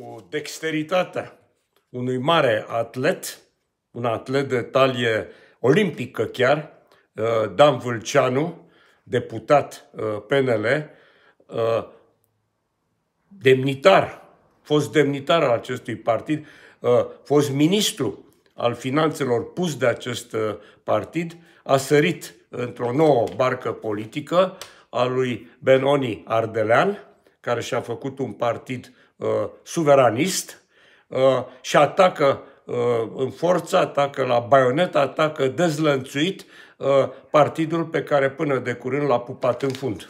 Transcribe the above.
cu dexteritatea unui mare atlet, un atlet de talie olimpică chiar, uh, Dan Vâlceanu, deputat uh, PNL, uh, demnitar, fost demnitar al acestui partid, fost ministru al finanțelor pus de acest partid, a sărit într-o nouă barcă politică a lui Benoni Ardelean, care și-a făcut un partid uh, suveranist uh, și atacă uh, în forță, atacă la baionet, atacă dezlănțuit uh, partidul pe care până de curând l-a pupat în fund.